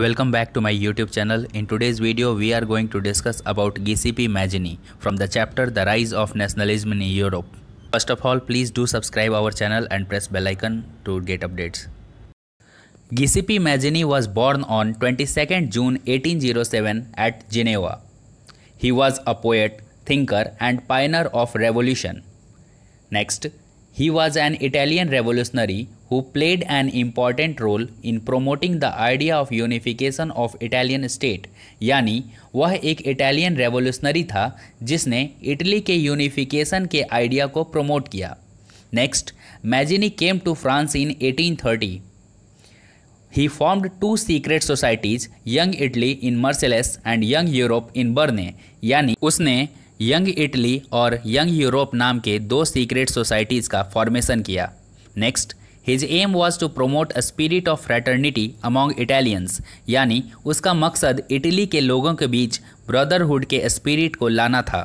Welcome back to my YouTube channel. In today's video, we are going to discuss about GCP Magini from the chapter The Rise of Nationalism in Europe. First of all, please do subscribe our channel and press bell icon to get updates. GCP Magini was born on 22nd June 1807 at Geneva. He was a poet, thinker and pioneer of revolution. Next, he was an Italian revolutionary who played an important role in promoting the idea of unification of Italian state, यानी वह एक Italian revolutionary था जिसने Italy के unification के idea को promote किया next Mazzini came to France in 1830 He formed two secret societies, Young Italy in Marseilles and Young Europe in Berne. यानी उसने यंग इटली और यंग यूरोप नाम के दो सीक्रेट सोसाइटीज़ का फॉर्मेशन किया next his aim was to promote a spirit of fraternity among Italians यानी उसका मकसद इटली के लोगों के बीच ब्रदरहुड के स्पिरिट को लाना था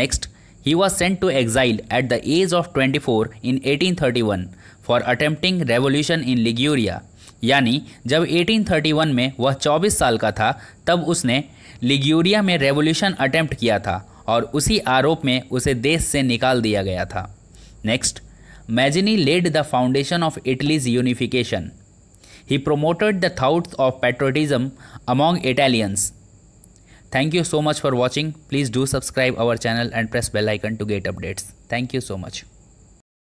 next he was sent to exile at the age of twenty four in eighteen thirty one for attempting revolution in Liguria यानी जब 1831 में वह 24 साल का था तब उसने लिग्यूरिया में रेवोल्यूशन अटेम्प्ट किया था और उसी आरोप में उसे देश से निकाल दिया गया था next Mazzini laid the foundation of Italy's unification. He promoted the thoughts of patriotism among Italians. Thank you so much for watching. Please do subscribe our channel and press bell icon to get updates. Thank you so much.